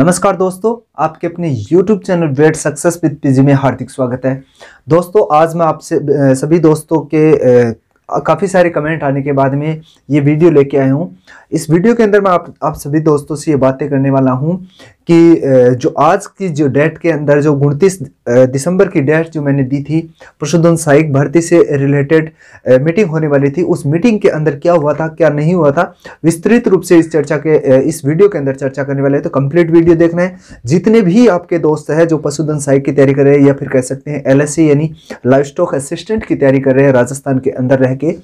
नमस्कार दोस्तों आपके अपने YouTube channel vet success with PG में हार्दिक स्वागत है दोस्तों आज मैं आपसे सभी दोस्तों के काफ़ी सारे कमेंट आने के बाद में ये वीडियो लेके आया हूँ इस वीडियो के अंदर मैं आप आप सभी दोस्तों से ये बातें करने वाला हूँ कि जो आज की जो डेट के अंदर जो उनतीस दिसंबर की डेट जो मैंने दी थी प्रशोधन सहायक भर्ती से रिलेटेड मीटिंग होने वाली थी उस मीटिंग के अंदर क्या हुआ था क्या नहीं हुआ था विस्तृत रूप से इस चर्चा के इस वीडियो के अंदर चर्चा करने वाले हैं तो कंप्लीट वीडियो देखना है जितने भी आपके दोस्त हैं जो पशुधन सहायक की तैयारी कर रहे हैं या फिर कह सकते हैं एल e, यानी लाइफ स्टॉक असिस्टेंट की तैयारी कर रहे हैं राजस्थान के अंदर रह के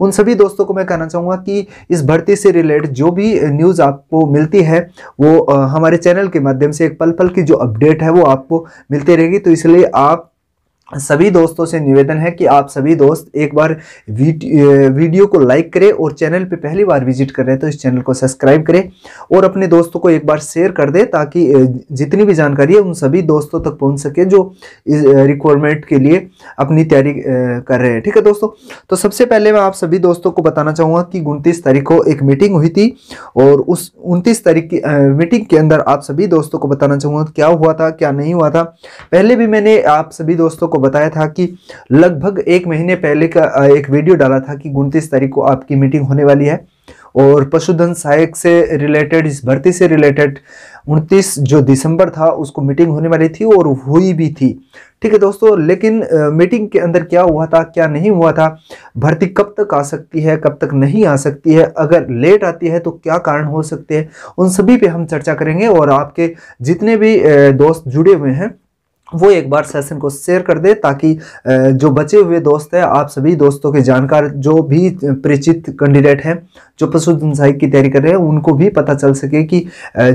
उन सभी दोस्तों को मैं कहना चाहूँगा कि इस भर्ती से रिलेटेड जो भी न्यूज़ आपको मिलती है वो हमारे चैनल के माध्यम से एक पल पल की जो अपडेट है वो आपको मिलती रहेगी तो इसलिए आप सभी दोस्तों से निवेदन है कि आप सभी दोस्त एक बार वीडियो को लाइक करें और चैनल पर पहली बार विजिट कर रहे हैं तो इस चैनल को सब्सक्राइब करें और अपने दोस्तों को एक बार शेयर कर दें ताकि जितनी भी जानकारी है उन सभी दोस्तों तक पहुंच सके जो इस रिक्वायरमेंट के लिए अपनी तैयारी कर रहे हैं ठीक है दोस्तों तो सबसे पहले मैं आप सभी दोस्तों को बताना चाहूँगा कि उनतीस तारीख को एक मीटिंग हुई थी और उस उनतीस तारीख की मीटिंग के अंदर आप सभी दोस्तों को बताना चाहूँगा क्या हुआ था क्या नहीं हुआ था पहले भी मैंने आप सभी दोस्तों को बताया था कि लगभग एक महीने पहले का एक वीडियो डाला था कि उनतीस तारीख को आपकी मीटिंग होने वाली है और पशुधन सहायक से रिलेटेड इस भर्ती से रिलेटेड 29 जो दिसंबर था उसको मीटिंग होने वाली थी और हुई भी थी ठीक है दोस्तों लेकिन मीटिंग के अंदर क्या हुआ था क्या नहीं हुआ था भर्ती कब तक आ सकती है कब तक नहीं आ सकती है अगर लेट आती है तो क्या कारण हो सकते हैं उन सभी पे हम चर्चा करेंगे और आपके जितने भी दोस्त जुड़े हुए हैं वो एक बार सेशन को शेयर कर दे ताकि जो बचे हुए दोस्त हैं आप सभी दोस्तों के जानकार जो भी परिचित कैंडिडेट हैं जो पशुधन सहायक की तैयारी कर रहे हैं उनको भी पता चल सके कि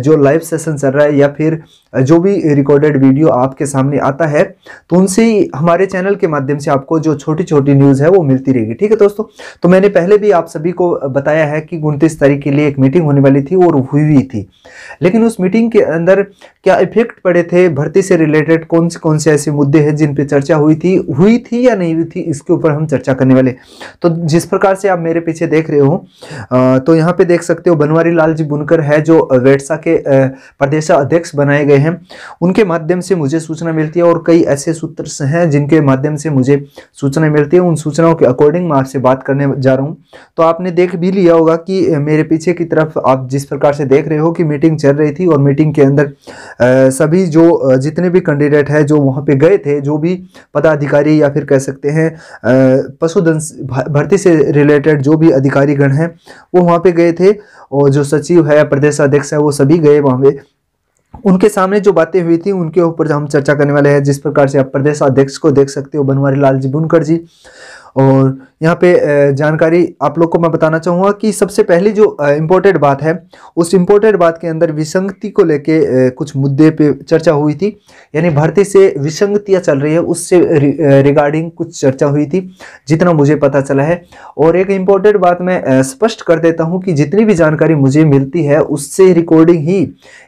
जो लाइव सेशन चल रहा है या फिर जो भी रिकॉर्डेड वीडियो आपके सामने आता है तो उनसे ही हमारे चैनल के माध्यम से आपको जो छोटी छोटी न्यूज़ है वो मिलती रहेगी ठीक है दोस्तों तो मैंने पहले भी आप सभी को बताया है कि उनतीस तारीख के लिए एक मीटिंग होने वाली थी और हुई हुई थी लेकिन उस मीटिंग के अंदर क्या इफेक्ट पड़े थे भर्ती से रिलेटेड कौन से कौन से ऐसे मुद्दे हैं जिन पे चर्चा हुई थी हुई थी या नहीं हुई थी इसके ऊपर हम चर्चा करने वाले तो जिस प्रकार से आप मेरे पीछे देख रहे हो तो यहाँ पे देख सकते हो बनवारी लाल जी बुनकर है जो वेटसा के प्रदेश अध्यक्ष बनाए गए हैं उनके माध्यम से मुझे सूचना मिलती है और कई ऐसे सूत्र हैं जिनके माध्यम से मुझे सूचना मिलती है उन सूचनाओं के अकॉर्डिंग मैं आपसे बात करने जा रहा हूँ तो आपने देख भी लिया होगा कि मेरे पीछे की तरफ आप जिस प्रकार से देख रहे हो कि मीटिंग चल रही थी और मीटिंग के अंदर सभी जो जितने भी कैंडिडेट है जो वहाँ पे गए थे जो भी पदाधिकारी या फिर कह सकते हैं पशुधन भर्ती से रिलेटेड जो भी अधिकारीगण हैं वो वहाँ पे गए थे और जो सचिव है प्रदेश अध्यक्ष है वो सभी गए वहाँ पे उनके सामने जो बातें हुई थी उनके ऊपर हम चर्चा करने वाले हैं जिस प्रकार से आप प्रदेश अध्यक्ष को देख सकते हो बनवारी लाल जी बुनकर जी और यहाँ पे जानकारी आप लोग को मैं बताना चाहूँगा कि सबसे पहली जो इम्पोर्टेंट बात है उस इम्पोर्टेंट बात के अंदर विसंगति को लेके कुछ मुद्दे पे चर्चा हुई थी यानी भर्ती से विसंगतियाँ चल रही है उससे रिगार्डिंग कुछ चर्चा हुई थी जितना मुझे पता चला है और एक इम्पोर्टेंट बात मैं स्पष्ट कर देता हूँ कि जितनी भी जानकारी मुझे मिलती है उससे रिकॉर्डिंग ही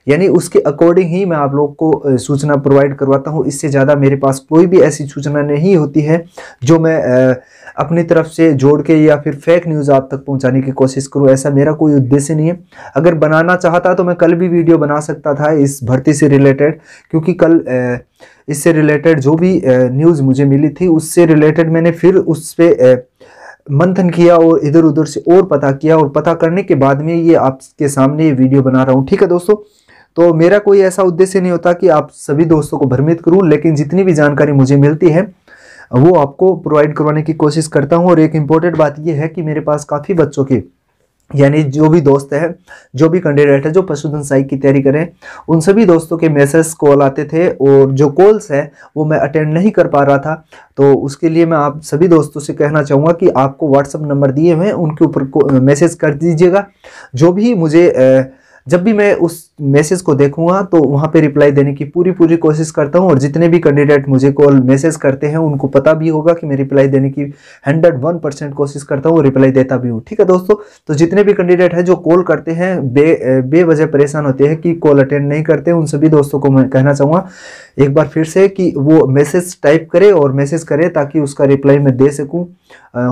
यानी उसके अकॉर्डिंग ही मैं आप लोग को सूचना प्रोवाइड करवाता हूँ इससे ज़्यादा मेरे पास कोई भी ऐसी सूचना नहीं होती है जो मैं अपनी तरफ से जोड़ के या फिर फेक न्यूज़ आप तक पहुंचाने की कोशिश करूं ऐसा मेरा कोई उद्देश्य नहीं है अगर बनाना चाहता तो मैं कल भी वीडियो बना सकता था इस भर्ती से रिलेटेड क्योंकि कल इससे रिलेटेड जो भी न्यूज़ मुझे मिली थी उससे रिलेटेड मैंने फिर उस पर मंथन किया और इधर उधर से और पता किया और पता करने के बाद में ये आपके सामने ये वीडियो बना रहा हूँ ठीक है दोस्तों तो मेरा कोई ऐसा उद्देश्य नहीं होता कि आप सभी दोस्तों को भ्रमित करूँ लेकिन जितनी भी जानकारी मुझे मिलती है वो आपको प्रोवाइड करवाने की कोशिश करता हूँ और एक इम्पोर्टेंट बात यह है कि मेरे पास काफ़ी बच्चों की यानी जो भी दोस्त है जो भी कैंडिडेट है जो पशुधन साइक की तैयारी करें उन सभी दोस्तों के मैसेज कॉल आते थे और जो कॉल्स हैं वो मैं अटेंड नहीं कर पा रहा था तो उसके लिए मैं आप सभी दोस्तों से कहना चाहूँगा कि आपको व्हाट्सअप नंबर दिए हुए हैं उनके ऊपर मैसेज कर दीजिएगा जो भी मुझे जब भी मैं उस मैसेज को देखूंगा तो वहाँ पे रिप्लाई देने की पूरी पूरी कोशिश करता हूँ और जितने भी कैंडिडेट मुझे कॉल मैसेज करते हैं उनको पता भी होगा कि मैं रिप्लाई देने की हंड्रेड वन परसेंट कोशिश करता हूँ रिप्लाई देता भी हूँ ठीक है दोस्तों तो जितने भी कैंडिडेट हैं जो कॉल करते हैं बे बेवजह परेशान होते हैं कि कॉल अटेंड नहीं करते उन सभी दोस्तों को मैं कहना चाहूँगा एक बार फिर से कि वो मैसेज टाइप करे और मैसेज करे ताकि उसका रिप्लाई मैं दे सकूँ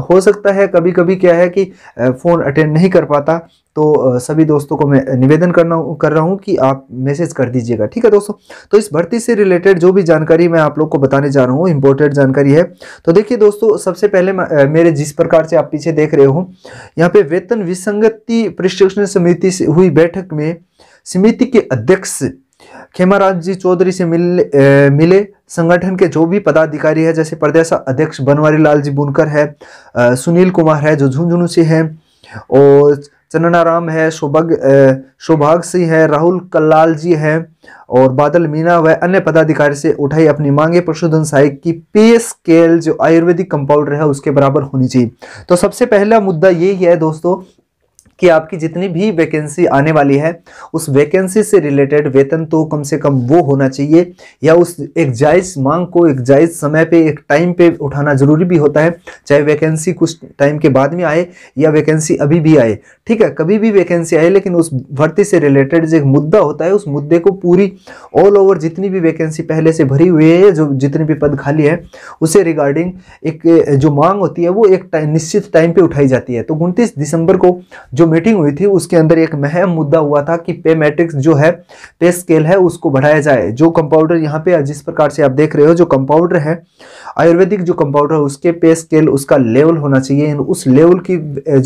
हो सकता है कभी कभी क्या है कि फ़ोन अटेंड नहीं कर पाता तो सभी दोस्तों को मैं निवेदन करना कर रहा हूँ कि आप मैसेज कर दीजिएगा ठीक है दोस्तों तो इस भर्ती से रिलेटेड जो भी जानकारी मैं आप लोग को बताने जा रहा हूँ इंपॉर्टेंट जानकारी है तो देखिए दोस्तों सबसे पहले मेरे जिस प्रकार से आप पीछे देख रहे हो यहाँ पे वेतन विसंगति प्रशिक्षण समिति से हुई बैठक में समिति के अध्यक्ष खेमाराज जी चौधरी से मिले ए, मिले संगठन के जो भी पदाधिकारी है जैसे प्रदेश अध्यक्ष बनवारी लाल जी बुनकर है आ, सुनील कुमार है जो झुंझुनू से हैं और चन्नाराम है सुभग सुभाग सिंह है राहुल कल्लाल जी है और बादल मीना व अन्य पदाधिकारी से उठाई अपनी मांगे प्रशोधन सहायक की पे स्केल जो आयुर्वेदिक कंपाउंडर है उसके बराबर होनी चाहिए तो सबसे पहला मुद्दा यही है दोस्तों कि आपकी जितनी भी वैकेंसी आने वाली है उस वैकेंसी से रिलेटेड वेतन तो कम से कम वो होना चाहिए या उस एक जायज़ मांग को एक जायज़ समय पे एक टाइम पे उठाना ज़रूरी भी होता है चाहे वैकेंसी कुछ टाइम के बाद में आए या वैकेंसी अभी भी आए ठीक है कभी भी वैकेंसी आए लेकिन उस भर्ती से रिलेटेड जो एक मुद्दा होता है उस मुद्दे को पूरी ऑल ओवर जितनी भी वैकेंसी पहले से भरी हुई है जो जितने भी पद खाली है उसे रिगार्डिंग एक जो मांग होती है वो एक निश्चित टाइम पर उठाई जाती है तो उनतीस दिसंबर को जो मीटिंग हुई थी उसके अंदर एक महम मुद्दा हुआ था कि पे मैट्रिक्स जो है पे स्केल है उसको बढ़ाया जाए जो कंपाउंडर यहाँ पे जिस प्रकार से आप देख रहे हो जो कंपाउंडर है आयुर्वेदिक जो कंपाउंडर है उसके पे स्केल उसका लेवल होना चाहिए उस लेवल की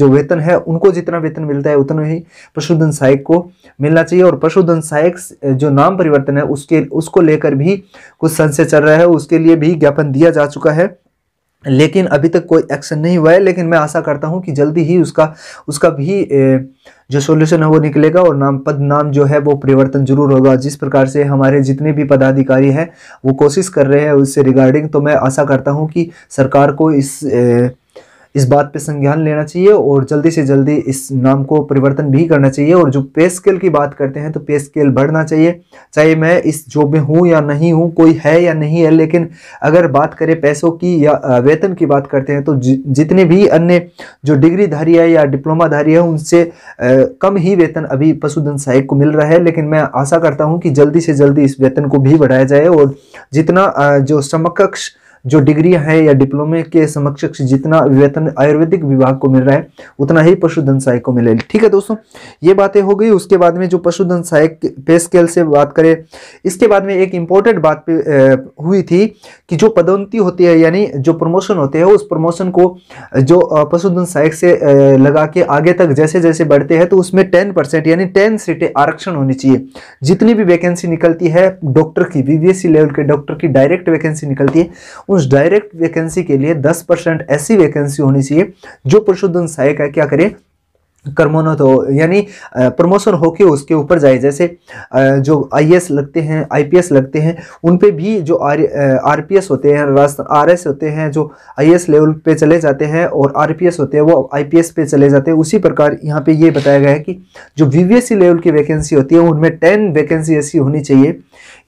जो वेतन है उनको जितना वेतन मिलता है उतना ही पशुधन सहायक को मिलना चाहिए और पशुधन सहायक जो नाम परिवर्तन है उसके उसको लेकर भी कुछ संशय चल रहा है उसके लिए भी ज्ञापन दिया जा चुका है लेकिन अभी तक कोई एक्शन नहीं हुआ है लेकिन मैं आशा करता हूँ कि जल्दी ही उसका उसका भी जो सोल्यूशन है वो निकलेगा और नाम पद नाम जो है वो परिवर्तन जरूर होगा जिस प्रकार से हमारे जितने भी पदाधिकारी हैं वो कोशिश कर रहे हैं उससे रिगार्डिंग तो मैं आशा करता हूँ कि सरकार को इस इस बात पे संज्ञान लेना चाहिए और जल्दी से जल्दी इस नाम को परिवर्तन भी करना चाहिए और जो पे स्केल की बात करते हैं तो पे स्केल बढ़ना चाहिए चाहे मैं इस जॉब में हूँ या नहीं हूँ कोई है या नहीं है लेकिन अगर बात करें पैसों की या वेतन की बात करते हैं तो जि, जितने भी अन्य जो डिग्रीधारी है या डिप्लोमाधारी है उनसे कम ही वेतन अभी पशुधन सहायक को मिल रहा है लेकिन मैं आशा करता हूँ कि जल्दी से जल्दी इस वेतन को भी बढ़ाया जाए और जितना जो समकक्ष जो डिग्री हैं या डिप्लोमे के समक्ष जितना वेतन आयुर्वेदिक विभाग को मिल रहा है उतना ही पशुधन सहायक को मिले ठीक है दोस्तों ये बातें हो गई उसके बाद में जो पशुधन सहायक पे स्केल से बात करें इसके बाद में एक इम्पोर्टेंट बात पे हुई थी कि जो पदोन्नति होती है यानी जो प्रमोशन होते हैं उस प्रमोशन को जो पशुधन सहायक से लगा के आगे तक जैसे जैसे बढ़ते हैं तो उसमें टेन परसेंट यानी टेन सीटें आरक्षण होनी चाहिए जितनी भी वैकेंसी निकलती है डॉक्टर की बीबीएससी लेवल के डॉक्टर की डायरेक्ट वैकेंसी निकलती है उस डायरेक्ट वैकेंसी के लिए 10 परसेंट ऐसी वैकेंसी होनी चाहिए जो सहायक सहायिका क्या करे कर्मोनो तो यानी प्रमोशन होके उसके ऊपर जाए जैसे जो आईएएस लगते हैं आईपीएस लगते हैं उन पे भी जो आर आरपीएस होते हैं राजस्थान आरएस होते हैं जो आईएएस लेवल पे चले जाते हैं और आरपीएस होते हैं वो आईपीएस पे चले जाते हैं उसी प्रकार यहाँ पे ये बताया गया है कि जो वीवीएससी लेवल की वैकेंसी होती है उनमें टेन वैकेंसी ऐसी होनी चाहिए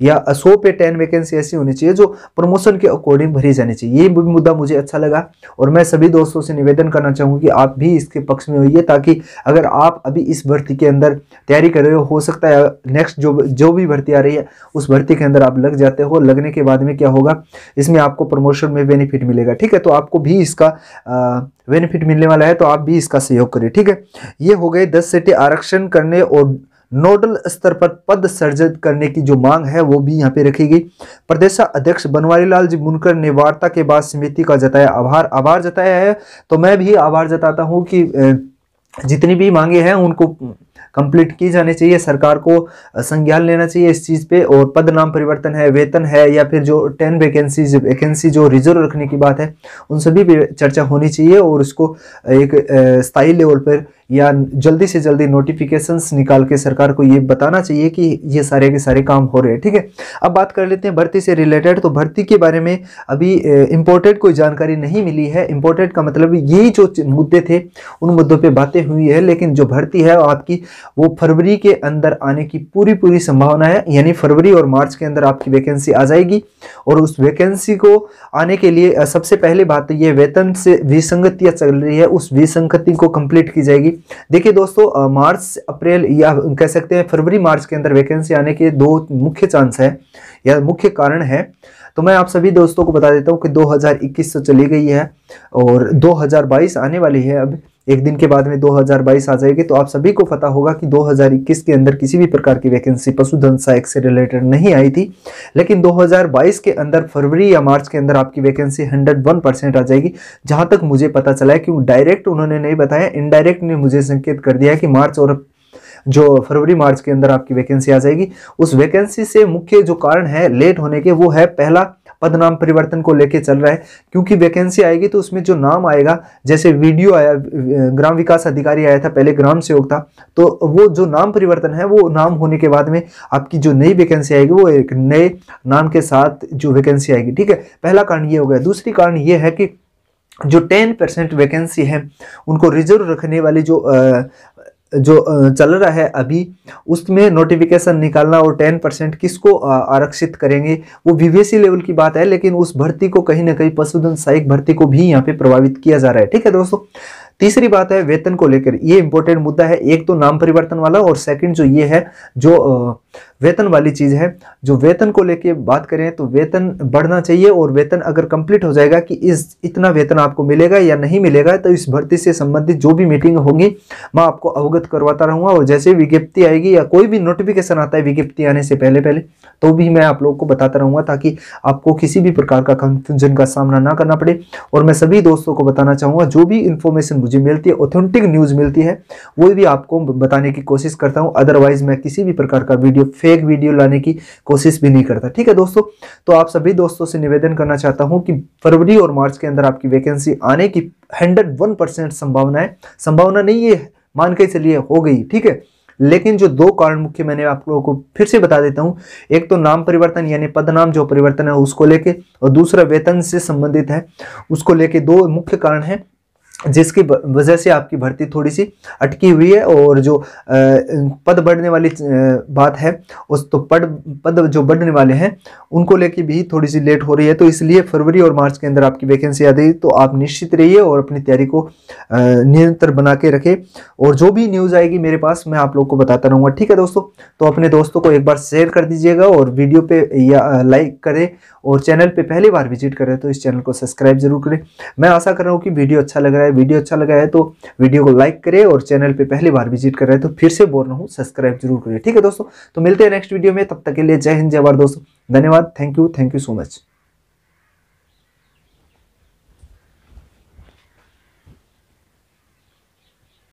या सो पे टेन वैकेंसी ऐसी होनी चाहिए जो प्रमोशन के अकॉर्डिंग भरी जानी चाहिए ये मुद्दा मुझे अच्छा लगा और मैं सभी दोस्तों से निवेदन करना चाहूँगी आप भी इसके पक्ष में होइए ताकि अगर आप अभी इस भर्ती के अंदर तैयारी कर रहे हो हो सकता है नेक्स्ट जो जो भी भर्ती आ रही है उस भर्ती के अंदर आप लग जाते हो लगने के बाद में क्या होगा इसमें आपको प्रमोशन में बेनिफिट मिलेगा ठीक है तो आपको भी इसका बेनिफिट मिलने वाला है तो आप भी इसका सहयोग करिए ठीक है ये हो गए दस सीटें आरक्षण करने और नोडल स्तर पर पद सर्जित करने की जो मांग है वो भी यहाँ पे रखी गई प्रदेशाध्यक्ष बनवारी लाल जी मुनकर ने वार्ता के बाद समिति का जताया आभार आभार जताया है तो मैं भी आभार जताता हूँ कि जितनी भी मांगे हैं उनको कंप्लीट की जानी चाहिए सरकार को संज्ञान लेना चाहिए इस चीज़ पे और पद नाम परिवर्तन है वेतन है या फिर जो टेन वैकेंसी वैकेंसी जो रिजर्व रखने की बात है उन सभी पे चर्चा होनी चाहिए और उसको एक स्थायी लेवल पर या जल्दी से जल्दी नोटिफिकेशंस निकाल के सरकार को ये बताना चाहिए कि ये सारे के सारे काम हो रहे हैं ठीक है अब बात कर लेते हैं भर्ती से रिलेटेड तो भर्ती के बारे में अभी इम्पोर्टेड कोई जानकारी नहीं मिली है इम्पोर्टेड का मतलब यही जो मुद्दे थे उन मुद्दों पर बातें हुई है लेकिन जो भर्ती है आपकी वो फरवरी के अंदर आने की पूरी पूरी संभावना है यानी फरवरी और मार्च के अंदर आपकी वैकेंसी आ जाएगी और उस वैकेंसी को आने के लिए सबसे पहले बात तो ये वेतन से विसंगतियाँ चल रही है उस विसंगति को कंप्लीट की जाएगी देखिए दोस्तों मार्च अप्रैल या कह सकते हैं फरवरी मार्च के अंदर वैकेंसी आने के दो मुख्य चांस है या मुख्य कारण है तो मैं आप सभी दोस्तों को बता देता हूँ कि 2021 तो चली गई है और 2022 आने वाली है अब एक दिन के बाद में 2022 आ जाएगी तो आप सभी को पता होगा कि 2021 के अंदर किसी भी प्रकार की वैकेंसी पशुधन सहायक से रिलेटेड नहीं आई थी लेकिन 2022 के अंदर फरवरी या मार्च के अंदर आपकी वैकेंसी 101 परसेंट आ जाएगी जहां तक मुझे पता चला है कि डायरेक्ट उन्होंने नहीं बताया इनडायरेक्ट ने मुझे संकेत कर दिया कि मार्च और जो फरवरी मार्च के अंदर आपकी वैकेंसी आ जाएगी उस वैकेंसी से मुख्य जो कारण है लेट होने के वो है पहला पद नाम परिवर्तन को लेकर चल रहा है क्योंकि वैकेंसी आएगी तो उसमें जो नाम आएगा जैसे वीडियो आया ग्राम विकास अधिकारी आया था पहले ग्राम सेवक था तो वो जो नाम परिवर्तन है वो नाम होने के बाद में आपकी जो नई वैकेंसी आएगी वो एक नए नाम के साथ जो वैकेंसी आएगी ठीक है पहला कारण ये हो गया दूसरी कारण ये है कि जो टेन परसेंट वैकेंसी है उनको रिजर्व रखने वाली जो जो चल रहा है अभी उसमें नोटिफिकेशन निकालना और टेन परसेंट किसको आरक्षित करेंगे वो वीवीएससी लेवल की बात है लेकिन उस भर्ती को कहीं ना कहीं पशुधन सहायक भर्ती को भी यहाँ पे प्रभावित किया जा रहा है ठीक है दोस्तों तीसरी बात है वेतन को लेकर ये इंपॉर्टेंट मुद्दा है एक तो नाम परिवर्तन वाला और सेकंड जो ये है जो वेतन वाली चीज़ है जो वेतन को लेके बात करें तो वेतन बढ़ना चाहिए और वेतन अगर कंप्लीट हो जाएगा कि इस इतना वेतन आपको मिलेगा या नहीं मिलेगा तो इस भर्ती से संबंधित जो भी मीटिंग होगी मैं आपको अवगत करवाता रहूँगा और जैसे विज्ञप्ति आएगी या कोई भी नोटिफिकेशन आता है विज्ञप्ति आने से पहले पहले तो भी मैं आप लोगों को बताता रहूँगा ताकि आपको किसी भी प्रकार का कंफ्यूजन का सामना ना करना पड़े और मैं सभी दोस्तों को बताना चाहूँगा जो भी इन्फॉर्मेशन मुझे मिलती है ऑथेंटिक न्यूज़ मिलती है वो भी आपको बताने की कोशिश करता हूँ अदरवाइज़ मैं किसी भी प्रकार का वीडियो फेक एक वीडियो लाने की कोशिश भी नहीं करता ठीक है दोस्तों तो आप सभी दोस्तों से निवेदन करना चाहता हूँ कि फरवरी और मार्च के अंदर आपकी वैकेंसी आने की हंड्रेड वन परसेंट संभावना है संभावना नहीं ये मान के चलिए हो गई ठीक है लेकिन जो दो कारण मुख्य मैंने आप लोगों को फिर से बता देता हूँ एक तो नाम परिवर्तन यानी पद नाम जो परिवर्तन है उसको लेके और दूसरा वेतन से संबंधित है उसको लेके दो मुख्य कारण है जिसकी वजह से आपकी भर्ती थोड़ी सी अटकी हुई है और जो पद बढ़ने वाली बात है उस तो पद पद जो बढ़ने वाले हैं उनको लेके भी थोड़ी सी लेट हो रही है तो इसलिए फरवरी और मार्च के अंदर आपकी वैकेंसी आ जाएगी तो आप निश्चित रहिए और अपनी तैयारी को निरंतर बना के रखें और जो भी न्यूज़ आएगी मेरे पास मैं आप लोग को बताता रहूँगा ठीक है दोस्तों तो अपने दोस्तों को एक बार शेयर कर दीजिएगा और वीडियो पर या लाइक करें और चैनल पर पहली बार विजिट करें तो इस चैनल को सब्सक्राइब जरूर करें मैं आशा कर रहा हूँ कि वीडियो अच्छा लग रहा है वीडियो अच्छा लगा है तो वीडियो को लाइक करें और चैनल पर पहली बार विजिट कर रहे हैं तो फिर से बोल रहा हूँ सब्सक्राइब जरूर करिए ठीक है दोस्तों तो मिलते हैं नेक्स्ट वीडियो में तब तक के लिए जय हिंद जय भारत दोस्तों धन्यवाद thank you thank you so much